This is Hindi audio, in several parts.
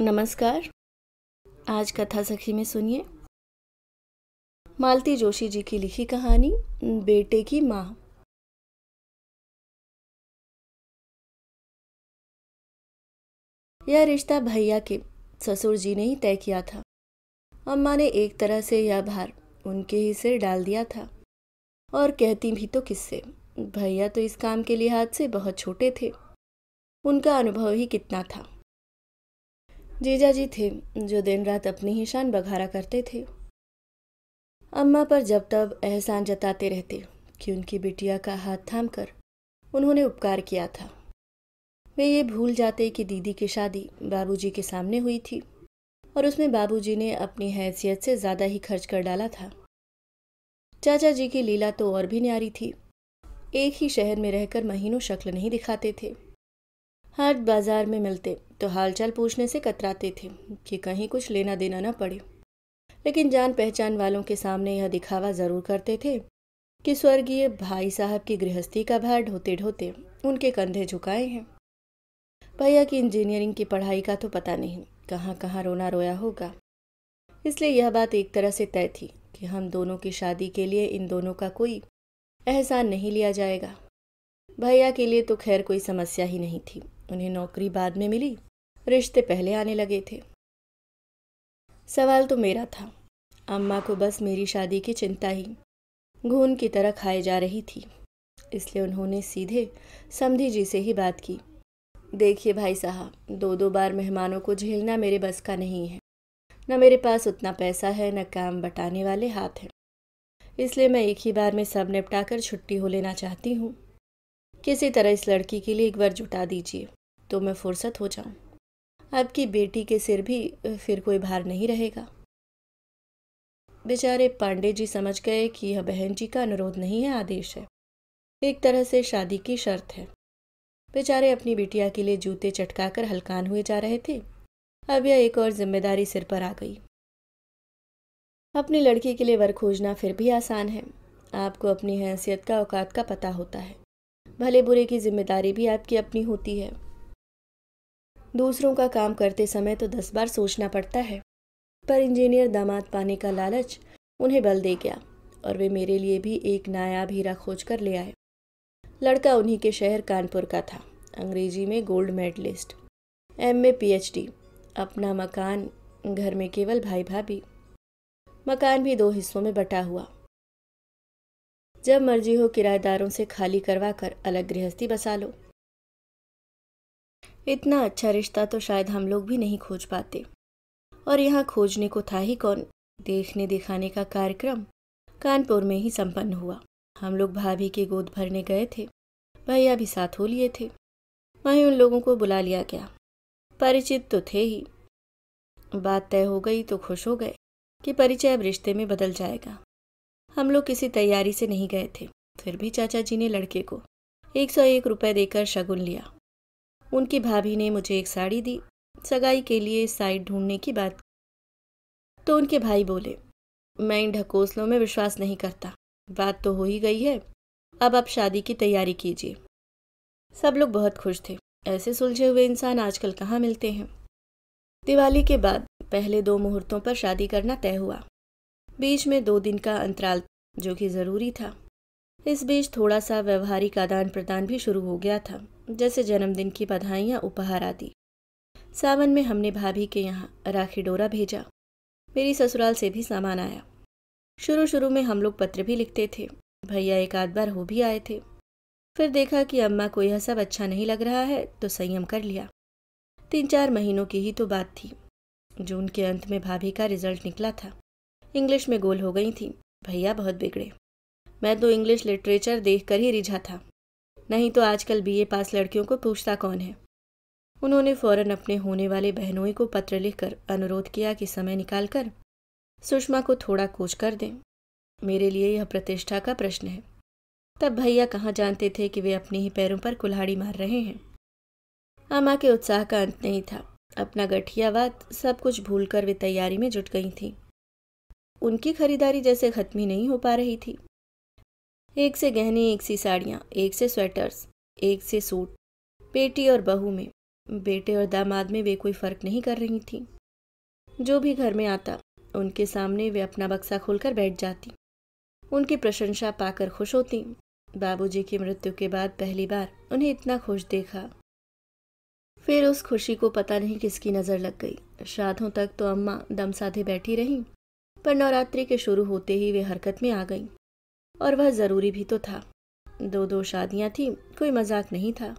नमस्कार आज कथा सखी में सुनिए मालती जोशी जी की लिखी कहानी बेटे की माँ यह रिश्ता भैया के ससुर जी ने ही तय किया था अम्मा ने एक तरह से यह भार उनके ही सिर डाल दिया था और कहती भी तो किससे भैया तो इस काम के लिहाज से बहुत छोटे थे उनका अनुभव ही कितना था जीजा जी थे जो दिन रात अपनी ही शान बघारा करते थे अम्मा पर जब तब एहसान जताते रहते कि उनकी बिटिया का हाथ थाम कर उन्होंने उपकार किया था वे ये भूल जाते कि दीदी की शादी बाबूजी के सामने हुई थी और उसमें बाबूजी ने अपनी हैसियत से ज़्यादा ही खर्च कर डाला था चाचा जी की लीला तो और भी न्यारी थी एक ही शहर में रहकर महीनों शक्ल नहीं दिखाते थे हाट बाजार में मिलते तो हालचाल पूछने से कतराते थे कि कहीं कुछ लेना देना न पड़े लेकिन जान पहचान वालों के सामने यह दिखावा जरूर करते थे कि स्वर्गीय भाई साहब की गृहस्थी का भार ढोते ढोते उनके कंधे झुकाए हैं भैया की इंजीनियरिंग की पढ़ाई का तो पता नहीं कहाँ कहाँ रोना रोया होगा इसलिए यह बात एक तरह से तय थी कि हम दोनों की शादी के लिए इन दोनों का कोई एहसान नहीं लिया जाएगा भैया के लिए तो खैर कोई समस्या ही नहीं थी उन्हें नौकरी बाद में मिली रिश्ते पहले आने लगे थे सवाल तो मेरा था अम्मा को बस मेरी शादी की चिंता ही घून की तरह खाए जा रही थी इसलिए उन्होंने सीधे समधी जी से ही बात की देखिए भाई साहब दो दो बार मेहमानों को झेलना मेरे बस का नहीं है न मेरे पास उतना पैसा है न काम बटाने वाले हाथ हैं इसलिए मैं एक ही बार में सब निपटा कर छुट्टी हो लेना चाहती हूँ किसी तरह इस लड़की के लिए एक बार जुटा दीजिए तो मैं फुर्सत हो जाऊं आपकी बेटी के सिर भी फिर कोई भार नहीं रहेगा बेचारे पांडे जी समझ गए कि यह बहन जी का अनुरोध नहीं है आदेश है एक तरह से शादी की शर्त है बेचारे अपनी बिटिया के लिए जूते चटकाकर हलकान हुए जा रहे थे अब यह एक और जिम्मेदारी सिर पर आ गई अपनी लड़की के लिए वर खोजना फिर भी आसान है आपको अपनी हैसियत का औकात का पता होता है भले बुरे की जिम्मेदारी भी आपकी अपनी होती है दूसरों का काम करते समय तो दस बार सोचना पड़ता है पर इंजीनियर दामाद पाने का लालच उन्हें बल दे गया और वे मेरे लिए भी एक नायाब हीरा खोज कर ले आए लड़का उन्हीं के शहर कानपुर का था अंग्रेजी में गोल्ड मेडलिस्ट एम में पी अपना मकान घर में केवल भाई भाभी मकान भी दो हिस्सों में बटा हुआ जब मर्जी हो किराएदारों से खाली करवा कर अलग गृहस्थी बसा लो इतना अच्छा रिश्ता तो शायद हम लोग भी नहीं खोज पाते और यहाँ खोजने को था ही कौन देखने दिखाने का कार्यक्रम कानपुर में ही संपन्न हुआ हम लोग भाभी के गोद भरने गए थे भैया भी साथ हो लिए थे वहीं उन लोगों को बुला लिया गया परिचित तो थे ही बात तय हो गई तो खुश हो गए कि परिचय अब रिश्ते में बदल जाएगा हम लोग किसी तैयारी से नहीं गए थे फिर भी चाचा जी ने लड़के को एक सौ एक रुपये देकर शगुन लिया उनकी भाभी ने मुझे एक साड़ी दी सगाई के लिए साइड ढूंढने की बात तो उनके भाई बोले मैं इन ढकोसलों में विश्वास नहीं करता बात तो हो ही गई है अब आप शादी की तैयारी कीजिए सब लोग बहुत खुश थे ऐसे सुलझे हुए इंसान आजकल कहाँ मिलते हैं दिवाली के बाद पहले दो मुहूर्तों पर शादी करना तय हुआ बीच में दो दिन का अंतराल जो कि ज़रूरी था इस बीच थोड़ा सा व्यवहारिक आदान प्रदान भी शुरू हो गया था जैसे जन्मदिन की बधाइयाँ उपहार आदि सावन में हमने भाभी के यहाँ राखी डोरा भेजा मेरी ससुराल से भी सामान आया शुरू शुरू में हम लोग पत्र भी लिखते थे भैया एक आध बार हो भी आए थे फिर देखा कि अम्मा को यह सब अच्छा नहीं लग रहा है तो संयम कर लिया तीन चार महीनों की ही तो बात थी जून के अंत में भाभी का रिजल्ट निकला था इंग्लिश में गोल हो गई थी भैया बहुत बिगड़े मैं तो इंग्लिश लिटरेचर देख कर ही रिझा था नहीं तो आजकल बी पास लड़कियों को पूछता कौन है उन्होंने फौरन अपने होने वाले बहनोई को पत्र लिखकर अनुरोध किया कि समय निकालकर सुषमा को थोड़ा कोच कर दें मेरे लिए यह प्रतिष्ठा का प्रश्न है तब भैया कहाँ जानते थे कि वे अपने ही पैरों पर कुल्हाड़ी मार रहे हैं अम्मा के उत्साह का अंत नहीं था अपना गठियावाद सब कुछ भूलकर वे तैयारी में जुट गई थीं उनकी खरीदारी जैसे खत्म ही नहीं हो पा रही थी एक से गहने एक सी साड़ियाँ एक से स्वेटर्स एक से सूट बेटी और बहू में बेटे और दामाद में वे कोई फ़र्क नहीं कर रही थी जो भी घर में आता उनके सामने वे अपना बक्सा खोलकर बैठ जाती उनकी प्रशंसा पाकर खुश होती बाबूजी की मृत्यु के बाद पहली बार उन्हें इतना खुश देखा फिर उस खुशी को पता नहीं किसकी नज़र लग गई श्राद्धों तक तो अम्मा दम साधे बैठी रहीं पर नवरात्रि के शुरू होते ही वे हरकत में आ गईं और वह ज़रूरी भी तो था दो दो शादियां थीं कोई मजाक नहीं था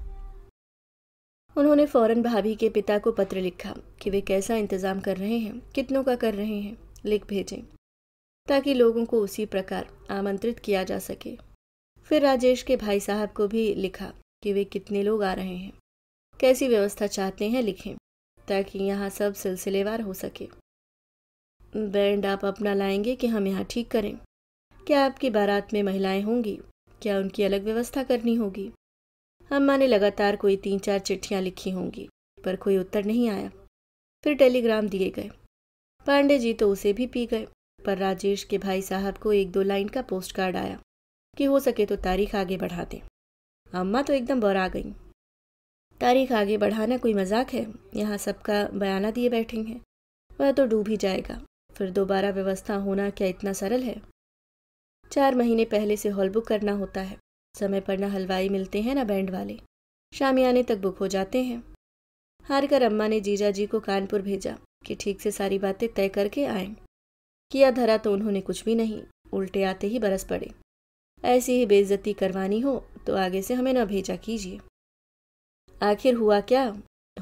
उन्होंने फौरन भाभी के पिता को पत्र लिखा कि वे कैसा इंतज़ाम कर रहे हैं कितनों का कर रहे हैं लिख भेजें ताकि लोगों को उसी प्रकार आमंत्रित किया जा सके फिर राजेश के भाई साहब को भी लिखा कि वे कितने लोग आ रहे हैं कैसी व्यवस्था चाहते हैं लिखें ताकि यहाँ सब सिलसिलेवार हो सके बैंड आप अपना लाएंगे कि हम यहाँ ठीक करें क्या आपकी बारात में महिलाएं होंगी क्या उनकी अलग व्यवस्था करनी होगी अम्मा ने लगातार कोई तीन चार चिट्ठियाँ लिखी होंगी पर कोई उत्तर नहीं आया फिर टेलीग्राम दिए गए पांडे जी तो उसे भी पी गए पर राजेश के भाई साहब को एक दो लाइन का पोस्ट कार्ड आया कि हो सके तो तारीख आगे बढ़ा दें अम्मा तो एकदम बौरा गई तारीख आगे बढ़ाना कोई मजाक है यहाँ सबका बयाना दिए बैठे हैं वह तो डूब ही जाएगा फिर दोबारा व्यवस्था होना क्या इतना सरल है चार महीने पहले से हॉल बुक करना होता है समय पर ना हलवाई मिलते हैं ना बैंड वाले शामियाने तक बुक हो जाते हैं हार कर अम्मा ने जीजा जी को कानपुर भेजा कि ठीक से सारी बातें तय करके आए किया धरा तो उन्होंने कुछ भी नहीं उल्टे आते ही बरस पड़े ऐसी ही बेइज्जती करवानी हो तो आगे से हमें ना भेजा कीजिए आखिर हुआ क्या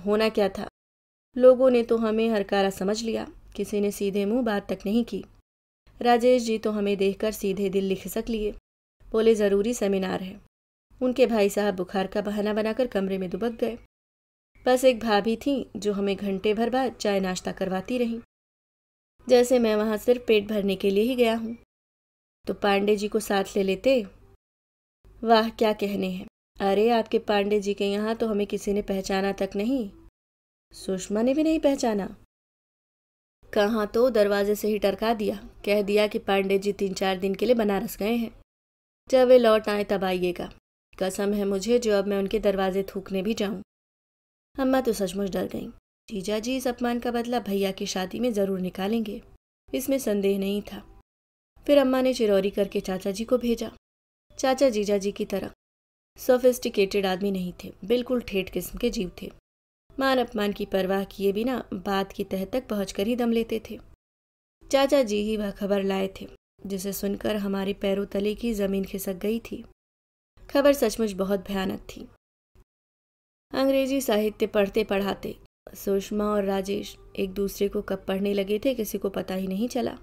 होना क्या था लोगों ने तो हमें हर कारा समझ लिया किसी ने सीधे मुंह बात तक नहीं की राजेश जी तो हमें देखकर सीधे दिल लिख सक लिए बोले ज़रूरी सेमिनार है उनके भाई साहब बुखार का बहाना बनाकर कमरे में दुबक गए बस एक भाभी थी जो हमें घंटे भर बाद चाय नाश्ता करवाती रहीं जैसे मैं वहां सिर्फ पेट भरने के लिए ही गया हूं तो पांडे जी को साथ ले लेते वाह क्या कहने हैं अरे आपके पांडे जी के यहाँ तो हमें किसी ने पहचाना तक नहीं सुषमा ने भी नहीं पहचाना कहाँ तो दरवाजे से ही टरका दिया कह दिया कि पांडे जी तीन चार दिन के लिए बनारस गए हैं जब वे लौट आए तब आइएगा कसम है मुझे जो अब मैं उनके दरवाजे थूकने भी जाऊं अम्मा तो सचमुच डर गईं जीजा जी इस अपमान का बदला भैया की शादी में ज़रूर निकालेंगे इसमें संदेह नहीं था फिर अम्मा ने चिरौरी करके चाचा जी को भेजा चाचा जीजा जी की तरह सोफिस्टिकेटेड आदमी नहीं थे बिल्कुल ठेठ किस्म के जीव थे मान अपमान की परवाह किए बिना बात की तह तक पहुंचकर ही दम लेते थे चाचा जी ही वह खबर लाए थे जिसे सुनकर हमारे पैरों तले की जमीन खिसक गई थी खबर सचमुच बहुत भयानक थी अंग्रेजी साहित्य पढ़ते पढ़ाते सुषमा और राजेश एक दूसरे को कब पढ़ने लगे थे किसी को पता ही नहीं चला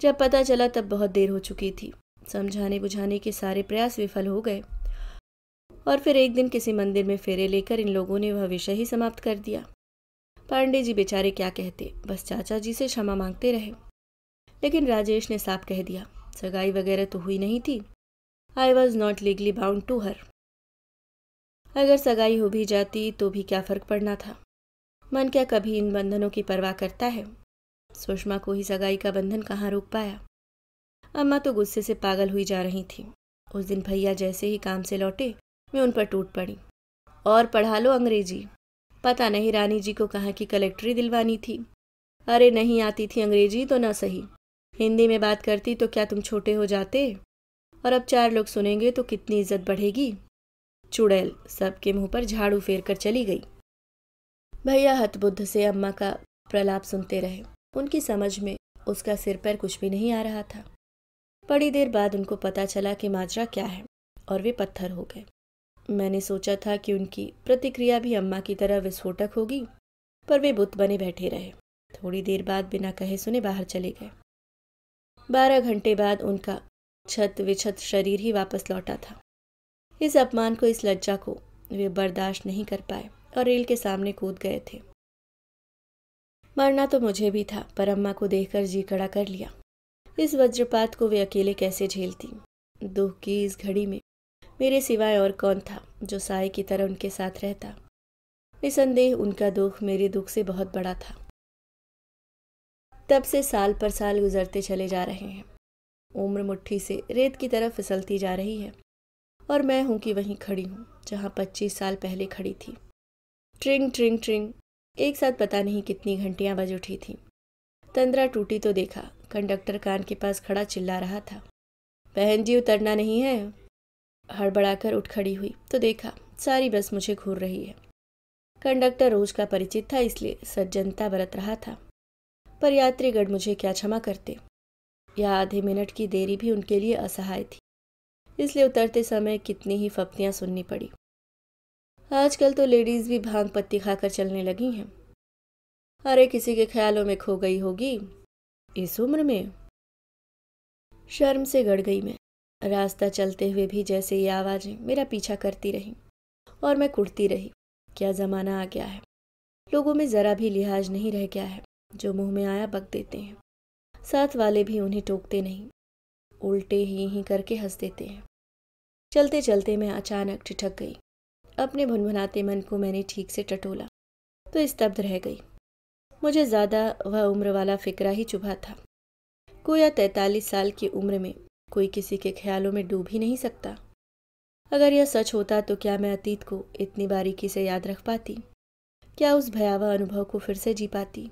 जब पता चला तब बहुत देर हो चुकी थी समझाने बुझाने के सारे प्रयास विफल हो गए और फिर एक दिन किसी मंदिर में फेरे लेकर इन लोगों ने वह विषय ही समाप्त कर दिया पांडे जी बेचारे क्या कहते बस चाचा जी से क्षमा मांगते रहे लेकिन राजेश ने साफ कह दिया सगाई वगैरह तो हुई नहीं थी I was not legally bound to her अगर सगाई हो भी जाती तो भी क्या फ़र्क पड़ना था मन क्या कभी इन बंधनों की परवाह करता है सुषमा को ही सगाई का बंधन कहाँ रोक पाया अम्मा तो गुस्से से पागल हुई जा रही थी उस दिन भैया जैसे ही काम से लौटे मैं उन पर टूट पड़ी और पढ़ा लो अंग्रेजी पता नहीं रानी जी को कहाँ की कलेक्ट्री दिलवानी थी अरे नहीं आती थी अंग्रेजी तो ना सही हिंदी में बात करती तो क्या तुम छोटे हो जाते और अब चार लोग सुनेंगे तो कितनी इज्जत बढ़ेगी चुड़ैल सबके मुंह पर झाड़ू फेर कर चली गई भैया हतबुद्ध से अम्मा का प्रलाप सुनते रहे उनकी समझ में उसका सिर पर कुछ भी नहीं आ रहा था बड़ी देर बाद उनको पता चला कि माजरा क्या है और वे पत्थर हो गए मैंने सोचा था कि उनकी प्रतिक्रिया भी अम्मा की तरह विस्फोटक होगी पर वे बुत बने बैठे रहे थोड़ी देर बाद बिना कहे सुने बाहर चले गए बारह घंटे बाद उनका छत विछत शरीर ही वापस लौटा था इस अपमान को इस लज्जा को वे बर्दाश्त नहीं कर पाए और रेल के सामने कूद गए थे मरना तो मुझे भी था पर अम्मा को देखकर जी कड़ा कर लिया इस वज्रपात को वे अकेले कैसे झेलती दुख की इस घड़ी में मेरे सिवाय और कौन था जो साय की तरह उनके साथ रहता निसंदेह उनका दुख मेरे दुख से बहुत बड़ा था तब से साल पर साल गुजरते चले जा रहे हैं उम्र मुट्ठी से रेत की तरफ फिसलती जा रही है और मैं हूं कि वहीं खड़ी हूं जहां पच्चीस साल पहले खड़ी थी ट्रिंग ट्रिंग ट्रिंग एक साथ पता नहीं कितनी घंटियां बज उठी थी तंद्रा टूटी तो देखा कंडक्टर कान के पास खड़ा चिल्ला रहा था बहन जी उतरना नहीं है हड़बड़ाकर उठ खड़ी हुई तो देखा सारी बस मुझे घूर रही है कंडक्टर रोज का परिचित था इसलिए सज्जनता बरत रहा था पर यात्रीगढ़ मुझे क्या क्षमा करते या आधे मिनट की देरी भी उनके लिए असहाय थी इसलिए उतरते समय कितनी ही फप्तियाँ सुननी पड़ी आजकल तो लेडीज़ भी भांग पत्ती खाकर चलने लगी हैं अरे किसी के ख्यालों में खो गई होगी इस उम्र में शर्म से गड़ गई मैं रास्ता चलते हुए भी जैसे ये आवाज़ें मेरा पीछा करती रही और मैं कुड़ती रही क्या ज़माना आ गया है लोगों में ज़रा भी लिहाज नहीं रह गया है जो मुंह में आया बक देते हैं साथ वाले भी उन्हें टोकते नहीं उल्टे ही ही करके हंस देते हैं चलते चलते मैं अचानक ठिठक गई अपने भुनभुनाते मन को मैंने ठीक से टटोला तो स्तब्ध रह गई मुझे ज़्यादा वह उम्र वाला फिक्रा ही चुभा था कोया तैतालीस साल की उम्र में कोई किसी के ख्यालों में डूब ही नहीं सकता अगर यह सच होता तो क्या मैं अतीत को इतनी बारीकी से याद रख पाती क्या उस भयावह अनुभव को फिर से जी पाती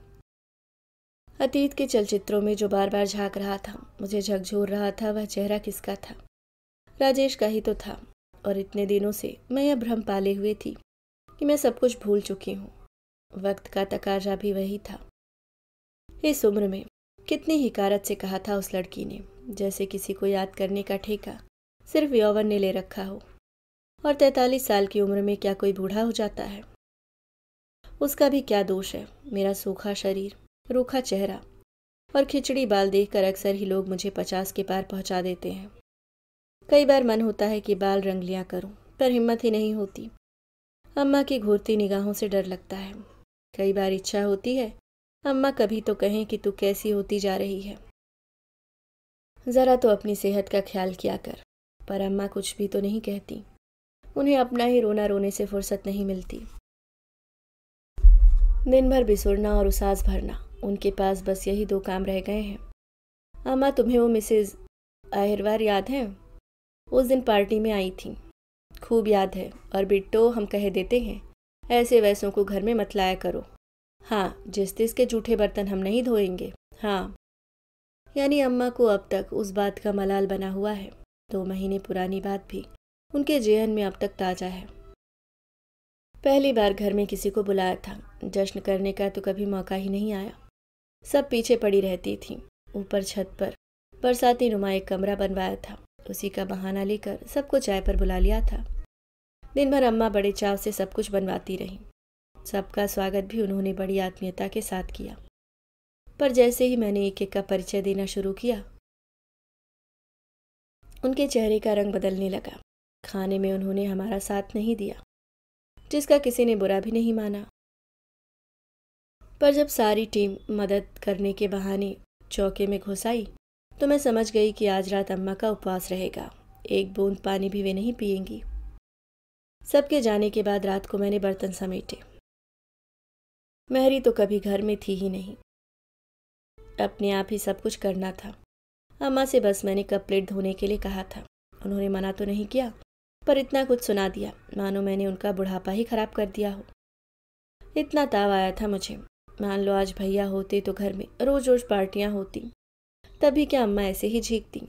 अतीत के चलचित्रों में जो बार बार झांक रहा था मुझे झकझोर रहा था वह चेहरा किसका था राजेश का ही तो था और इतने दिनों से मैं यह भ्रम पाले हुए थी कि मैं सब कुछ भूल चुकी हूँ वक्त का तकाजा भी वही था इस उम्र में कितनी हिकारत से कहा था उस लड़की ने जैसे किसी को याद करने का ठेका सिर्फ यौवन ने ले रखा हो और तैतालीस साल की उम्र में क्या कोई बूढ़ा हो जाता है उसका भी क्या दोष है मेरा सूखा शरीर रूखा चेहरा और खिचड़ी बाल देखकर अक्सर ही लोग मुझे पचास के पार पहुंचा देते हैं कई बार मन होता है कि बाल रंगलियां करूं पर हिम्मत ही नहीं होती अम्मा की घूरती निगाहों से डर लगता है कई बार इच्छा होती है अम्मा कभी तो कहें कि तू कैसी होती जा रही है ज़रा तो अपनी सेहत का ख्याल किया कर पर अम्मा कुछ भी तो नहीं कहती उन्हें अपना ही रोना रोने से फुर्सत नहीं मिलती दिन भर बिसुरना और उसास भरना उनके पास बस यही दो काम रह गए हैं अम्मा तुम्हें वो मिसेज आहिरवार याद है उस दिन पार्टी में आई थी खूब याद है और बिट्टो हम कह देते हैं ऐसे वैसों को घर में मत लाया करो हाँ जिस के जूठे बर्तन हम नहीं धोएंगे हाँ यानी अम्मा को अब तक उस बात का मलाल बना हुआ है दो महीने पुरानी बात भी उनके जेहन में अब तक ताज़ा है पहली बार घर में किसी को बुलाया था जश्न करने का तो कभी मौका ही नहीं आया सब पीछे पड़ी रहती थी ऊपर छत पर बरसाती नुमा एक कमरा बनवाया था उसी का बहाना लेकर सबको चाय पर बुला लिया था दिन भर अम्मा बड़े चाव से सब कुछ बनवाती रहीं सबका स्वागत भी उन्होंने बड़ी आत्मीयता के साथ किया पर जैसे ही मैंने एक एक का परिचय देना शुरू किया उनके चेहरे का रंग बदलने लगा खाने में उन्होंने हमारा साथ नहीं दिया जिसका किसी ने बुरा भी नहीं माना पर जब सारी टीम मदद करने के बहाने चौके में घुस आई तो मैं समझ गई कि आज रात अम्मा का उपवास रहेगा एक बूंद पानी भी वे नहीं पिएंगी सबके जाने के बाद रात को मैंने बर्तन समेटे महरी तो कभी घर में थी ही नहीं अपने आप ही सब कुछ करना था अम्मा से बस मैंने कप प्लेट धोने के लिए कहा था उन्होंने मना तो नहीं किया पर इतना कुछ सुना दिया मानो मैंने उनका बुढ़ापा ही खराब कर दिया हो इतना ताव आया था मुझे मान लो आज भैया होते तो घर में रोज रोज पार्टियां होती तभी क्या अम्मा ऐसे ही झीकती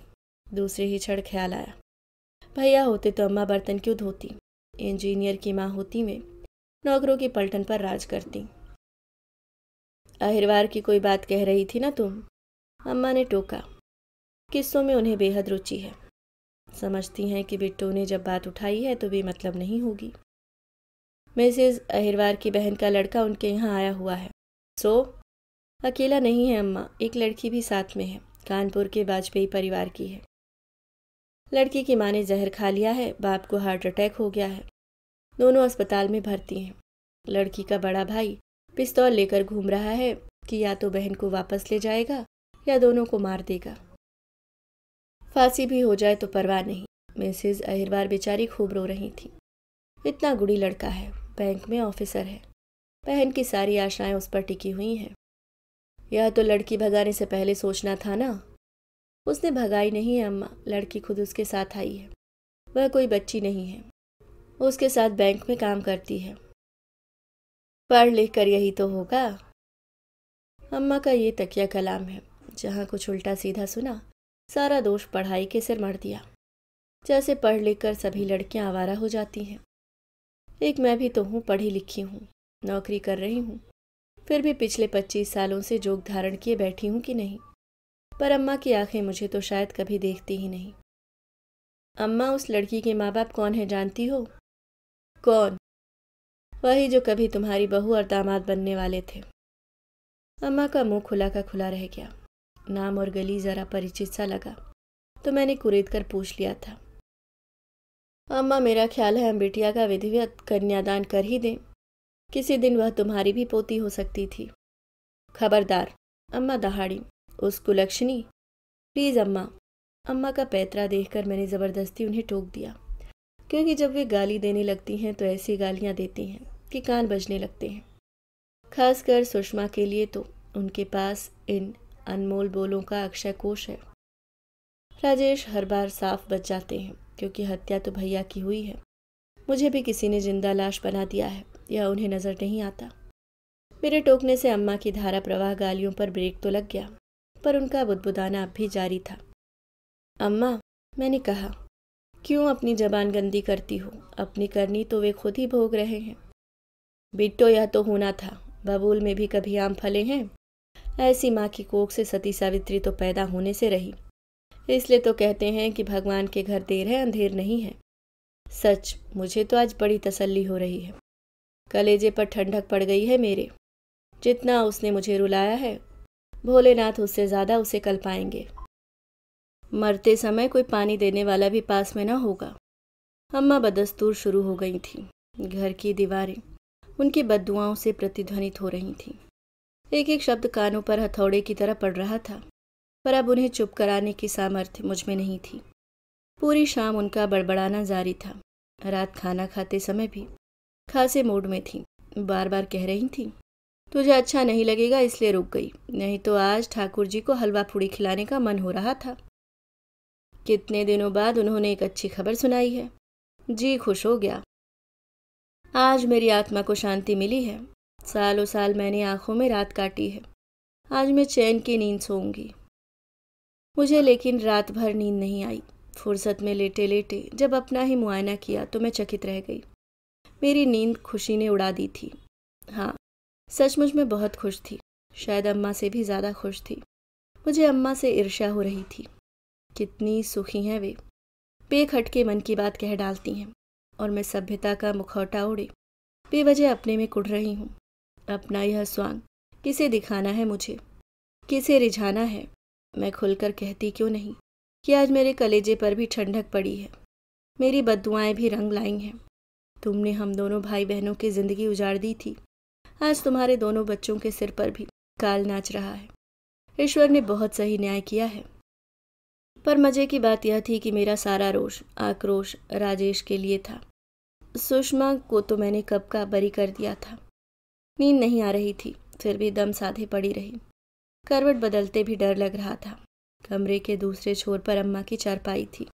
दूसरे ही क्षण ख्याल आया भैया होते तो अम्मा बर्तन क्यों धोती इंजीनियर की माँ होती में नौकरों के पलटन पर राज करती अहिरवार की कोई बात कह रही थी ना तुम अम्मा ने टोका किस्सों में उन्हें बेहद रुचि है समझती हैं कि बिट्टू ने जब बात उठाई है तो भी मतलब नहीं होगी मिसेज अहिरवार की बहन का लड़का उनके यहाँ आया हुआ है सो अकेला नहीं है अम्मा एक लड़की भी साथ में है कानपुर के वाजपेयी परिवार की है लड़की की माँ ने जहर खा लिया है बाप को हार्ट अटैक हो गया है दोनों अस्पताल में भर्ती हैं लड़की का बड़ा भाई पिस्तौल लेकर घूम रहा है कि या तो बहन को वापस ले जाएगा या दोनों को मार देगा फांसी भी हो जाए तो परवाह नहीं मिसेज अहिरवार बेचारी खूब रो रही थी इतना गुड़ी लड़का है बैंक में ऑफिसर है बहन की सारी आशाएं उस पर टिकी हुई हैं यह तो लड़की भगाने से पहले सोचना था ना उसने भगाई नहीं है अम्मा लड़की खुद उसके साथ आई है वह कोई बच्ची नहीं है वो उसके साथ बैंक में काम करती है पढ़ लिख कर यही तो होगा अम्मा का ये तकिया कलाम है जहाँ कुछ उल्टा सीधा सुना सारा दोष पढ़ाई के सिर मर दिया जैसे पढ़ लिख कर सभी लड़कियाँ आवारा हो जाती हैं एक मैं भी तो हूँ पढ़ी लिखी हूँ नौकरी कर रही हूँ फिर भी पिछले पच्चीस सालों से जोग धारण किए बैठी हूँ कि नहीं पर अम्मा की आंखें मुझे तो शायद कभी देखती ही नहीं अम्मा उस लड़की के माँ बाप कौन है जानती हो कौन वही जो कभी तुम्हारी बहू और दामाद बनने वाले थे अम्मा का मुंह खुला का खुला रह गया नाम और गली ज़रा परिचित सा लगा तो मैंने कुरेद कर पूछ लिया था अम्मा मेरा ख्याल है हम बिटिया का विधिवत कन्यादान कर ही दें किसी दिन वह तुम्हारी भी पोती हो सकती थी खबरदार अम्मा दहाड़ी उस कुलक्षणी प्लीज़ अम्मा अम्मा का पैतरा देखकर मैंने ज़बरदस्ती उन्हें टोक दिया क्योंकि जब वे गाली देने लगती हैं तो ऐसी गालियां देती हैं के कान बजने लगते हैं खासकर सुषमा के लिए तो उनके पास इन अनमोल बोलों का अक्षय कोश है राजेश हर बार साफ बच जाते हैं क्योंकि हत्या तो भैया की हुई है मुझे भी किसी ने जिंदा लाश बना दिया है यह उन्हें नज़र नहीं आता मेरे टोकने से अम्मा की धारा प्रवाह गालियों पर ब्रेक तो लग गया पर उनका बुदबुदाना अब भी जारी था अम्मा मैंने कहा क्यों अपनी जबान गंदी करती हो अपनी करनी तो वे खुद ही भोग रहे हैं बिट्टो यह तो होना था बबूल में भी कभी आम फले हैं ऐसी माँ की कोख से सती सावित्री तो पैदा होने से रही इसलिए तो कहते हैं कि भगवान के घर देर है अंधेर नहीं है सच मुझे तो आज बड़ी तसल्ली हो रही है कलेजे पर ठंडक पड़ गई है मेरे जितना उसने मुझे रुलाया है भोलेनाथ उससे ज़्यादा उसे कल पाएंगे मरते समय कोई पानी देने वाला भी पास में ना होगा अम्मा बदस्तूर शुरू हो गई थी घर की दीवारें उनकी बदुआओं से प्रतिध्वनित हो रही थी एक एक शब्द कानों पर हथौड़े की तरह पड़ रहा था पर अब उन्हें चुप कराने की सामर्थ्य मुझ में नहीं थी पूरी शाम उनका बड़बड़ाना जारी था रात खाना खाते समय भी खासे मूड में थी बार बार कह रही थी तुझे अच्छा नहीं लगेगा इसलिए रुक गई नहीं तो आज ठाकुर जी को हलवा पूड़ी खिलाने का मन हो रहा था कितने दिनों बाद उन्होंने एक अच्छी खबर सुनाई है जी खुश हो गया आज मेरी आत्मा को शांति मिली है सालों साल मैंने आंखों में रात काटी है आज मैं चैन की नींद सोऊंगी मुझे लेकिन रात भर नींद नहीं आई फुर्सत में लेटे लेटे जब अपना ही मुआयना किया तो मैं चकित रह गई मेरी नींद खुशी ने उड़ा दी थी हाँ सचमुच में बहुत खुश थी शायद अम्मा से भी ज़्यादा खुश थी मुझे अम्मा से ईर्ष्या हो रही थी कितनी सुखी हैं वे बेखटके मन की बात कह डालती हैं और मैं सभ्यता का मुखौटा उड़े बेवजह अपने में कुड़ रही हूँ अपना यह स्वांग किसे दिखाना है मुझे किसे रिझाना है मैं खुलकर कहती क्यों नहीं कि आज मेरे कलेजे पर भी ठंडक पड़ी है मेरी बदुआएं भी रंग लाई हैं तुमने हम दोनों भाई बहनों की ज़िंदगी उजाड़ दी थी आज तुम्हारे दोनों बच्चों के सिर पर भी काल नाच रहा है ईश्वर ने बहुत सही न्याय किया है पर मज़े की बात यह थी कि मेरा सारा रोष आक्रोश राजेश के लिए था सुषमा को तो मैंने कब का बरी कर दिया था नींद नहीं आ रही थी फिर भी दम साधे पड़ी रही करवट बदलते भी डर लग रहा था कमरे के दूसरे छोर पर अम्मा की चारपाई थी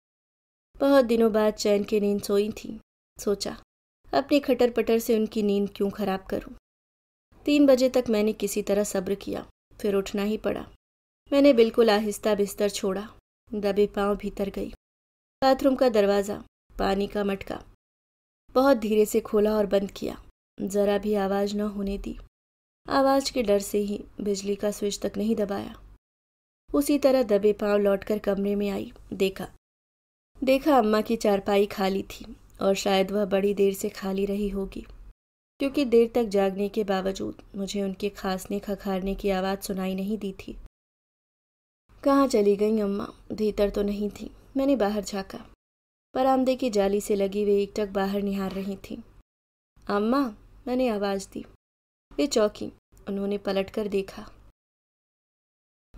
बहुत दिनों बाद चैन की नींद सोई थी सोचा अपने खटर पटर से उनकी नींद क्यों खराब करूं तीन बजे तक मैंने किसी तरह सब्र किया फिर उठना ही पड़ा मैंने बिल्कुल आहिस्ता बिस्तर छोड़ा दबे पांव भीतर गई बाथरूम का दरवाज़ा पानी का मटका बहुत धीरे से खोला और बंद किया ज़रा भी आवाज़ न होने दी आवाज़ के डर से ही बिजली का स्विच तक नहीं दबाया उसी तरह दबे पांव लौटकर कमरे में आई देखा देखा अम्मा की चारपाई खाली थी और शायद वह बड़ी देर से खाली रही होगी क्योंकि देर तक जागने के बावजूद मुझे उनके खांसने खखारने की आवाज़ सुनाई नहीं दी थी कहाँ चली गई अम्मा भीतर तो नहीं थी मैंने बाहर झाँका बरामदे की जाली से लगी हुई एकटक बाहर निहार रही थी अम्मा मैंने आवाज़ दी वे चौकी उन्होंने पलटकर देखा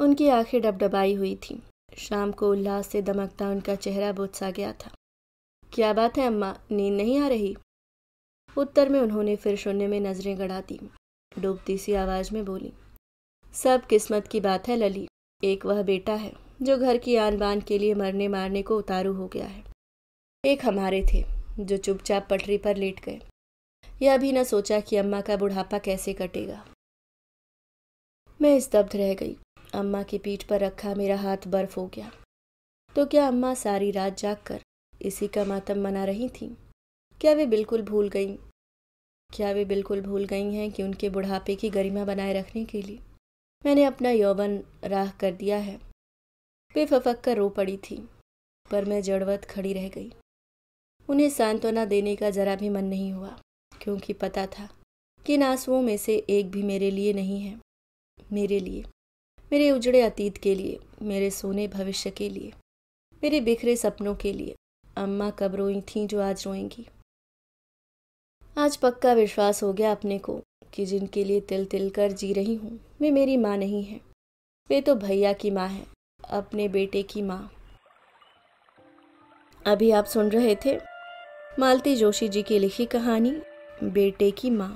उनकी आंखें डबडबाई हुई थी शाम को उल्लास से दमकता उनका चेहरा बोत्सा गया था क्या बात है अम्मा नींद नहीं आ रही उत्तर में उन्होंने फिर शून्य में नजरें गड़ा दी डूबती सी आवाज़ में बोली सब किस्मत की बात है लली एक वह बेटा है जो घर की आन बान के लिए मरने मारने को उतारू हो गया है एक हमारे थे जो चुपचाप पटरी पर लेट गए यह भी न सोचा कि अम्मा का बुढ़ापा कैसे कटेगा मैं स्तब्ध रह गई अम्मा की पीठ पर रखा मेरा हाथ बर्फ हो गया तो क्या अम्मा सारी रात जाग कर इसी का मातम मना रही थीं क्या वे बिल्कुल भूल गईं क्या वे बिल्कुल भूल गई हैं कि उनके बुढ़ापे की गरिमा बनाए रखने के लिए मैंने अपना यौवन राह कर दिया है बेफफक कर रो पड़ी थी पर मैं जड़वत खड़ी रह गई उन्हें सांत्वना देने का जरा भी मन नहीं हुआ क्योंकि पता था कि इन आंसुओं में से एक भी मेरे लिए नहीं है मेरे लिए मेरे उजड़े अतीत के लिए मेरे सोने भविष्य के लिए मेरे बिखरे सपनों के लिए अम्मा कब रोई थीं जो आज रोएंगी आज पक्का विश्वास हो गया अपने को कि जिनके लिए तिल तिल कर जी रही हूँ वे मेरी माँ नहीं है वे तो भैया की माँ है अपने बेटे की माँ अभी आप सुन रहे थे मालती जोशी जी की लिखी कहानी बेटे की माँ